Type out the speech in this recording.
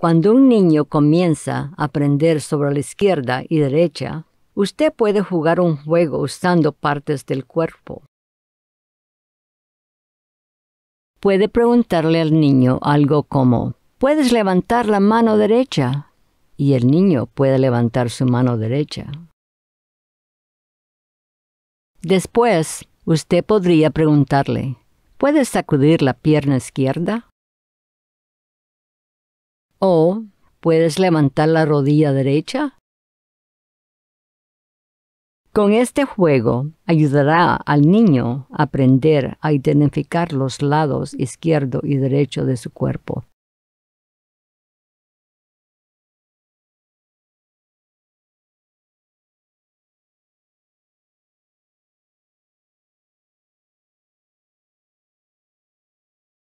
Cuando un niño comienza a aprender sobre la izquierda y derecha, usted puede jugar un juego usando partes del cuerpo. Puede preguntarle al niño algo como, ¿puedes levantar la mano derecha? Y el niño puede levantar su mano derecha. Después, usted podría preguntarle, ¿puedes sacudir la pierna izquierda? O puedes levantar la rodilla derecha. Con este juego ayudará al niño a aprender a identificar los lados izquierdo y derecho de su cuerpo.